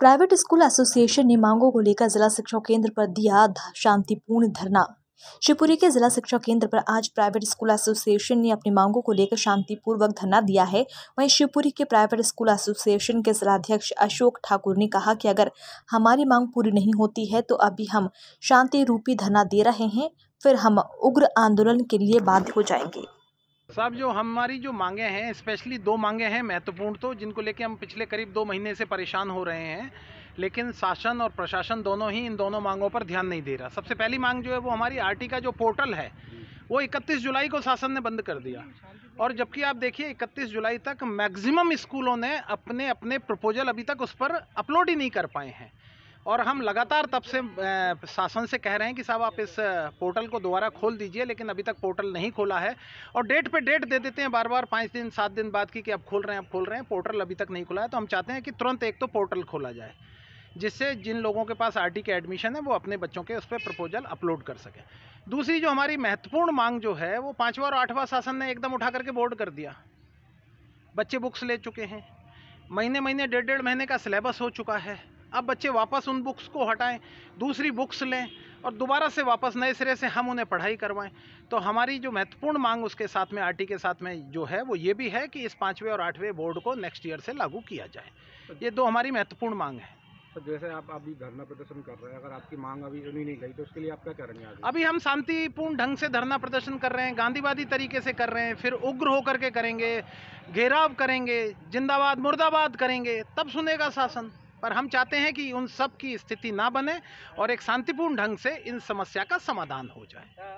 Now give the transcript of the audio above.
private school association ने मांगों को लेकर जिला शिक्षा केंद्र पर दिया शांतिपूर्ण धरना शिवपुरी के जिला शिक्षा केंद्र पर आज प्राइवेट स्कूल एसोसिएशन ने अपनी मांगों को लेकर शांतिपूर्वक धरना दिया है वहीं शिवपुरी के प्राइवेट स्कूल एसोसिएशन के जिलाध्यक्ष अशोक ठाकुर ने कहा कि अगर हमारी मांग पूरी नहीं होती है तो अभी हम शांति रूपी धरना दे रहे हैं फिर हम उग्र आंदोलन के लिए बाध्य हो जाएंगे साहब जो हमारी जो मांगे हैं स्पेशली दो मांगे हैं महत्वपूर्ण तो जिनको लेके हम पिछले करीब दो महीने से परेशान हो रहे हैं लेकिन शासन और प्रशासन दोनों ही इन दोनों मांगों पर ध्यान नहीं दे रहा सबसे पहली मांग जो है वो हमारी आर का जो पोर्टल है वो 31 जुलाई को शासन ने बंद कर दिया और जबकि आप देखिए 31 जुलाई तक मैक्सिमम स्कूलों ने अपने अपने प्रपोजल अभी तक उस पर अपलोड ही नहीं कर पाए हैं और हम लगातार तब से शासन से कह रहे हैं कि साहब आप इस पोर्टल को दोबारा खोल दीजिए लेकिन अभी तक पोर्टल नहीं खोला है और डेट पे डेट दे देते हैं बार बार पाँच दिन सात दिन बाद की कि अब खोल रहे हैं अब खोल रहे हैं पोर्टल अभी तक नहीं खुला है तो हम चाहते हैं कि तुरंत एक तो पोर्टल खोला जाए जिससे जिन लोगों के पास आर के एडमिशन है वो अपने बच्चों के उस पर प्रपोजल अपलोड कर सकें दूसरी जो हमारी महत्वपूर्ण मांग जो है वो पाँचवा और आठवां शासन ने एकदम उठा करके बोर्ड कर दिया बच्चे बुक्स ले चुके हैं महीने महीने डेढ़ डेढ़ महीने का सिलेबस हो चुका है अब बच्चे वापस उन बुक्स को हटाएं दूसरी बुक्स लें और दोबारा से वापस नए सिरे से हम उन्हें पढ़ाई करवाएं तो हमारी जो महत्वपूर्ण मांग उसके साथ में आरटी के साथ में जो है वो ये भी है कि इस पाँचवें और आठवें बोर्ड को नेक्स्ट ईयर से लागू किया जाए ये दो हमारी महत्वपूर्ण मांग है तो जैसे आप अभी धरना प्रदर्शन कर रहे हैं अगर आपकी मांग अभी सुनी नहीं गई तो उसके लिए आप क्या करेंगे अभी हम शांतिपूर्ण ढंग से धरना प्रदर्शन कर रहे हैं गांधीवादी तरीके से कर रहे हैं फिर उग्र होकर के करेंगे घेराव करेंगे जिंदाबाद मुर्दाबाद करेंगे तब सुनेगा शासन पर हम चाहते हैं कि उन सब की स्थिति ना बने और एक शांतिपूर्ण ढंग से इन समस्या का समाधान हो जाए